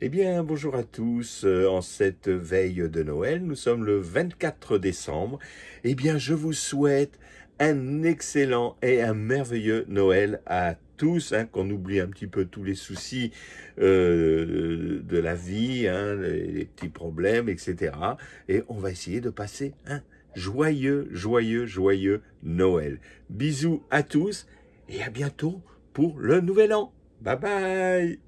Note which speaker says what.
Speaker 1: Eh bien, bonjour à tous. Euh, en cette veille de Noël, nous sommes le 24 décembre. Eh bien, je vous souhaite un excellent et un merveilleux Noël à tous, hein, qu'on oublie un petit peu tous les soucis euh, de la vie, hein, les petits problèmes, etc. Et on va essayer de passer un joyeux, joyeux, joyeux Noël. Bisous à tous et à bientôt pour le nouvel an. Bye bye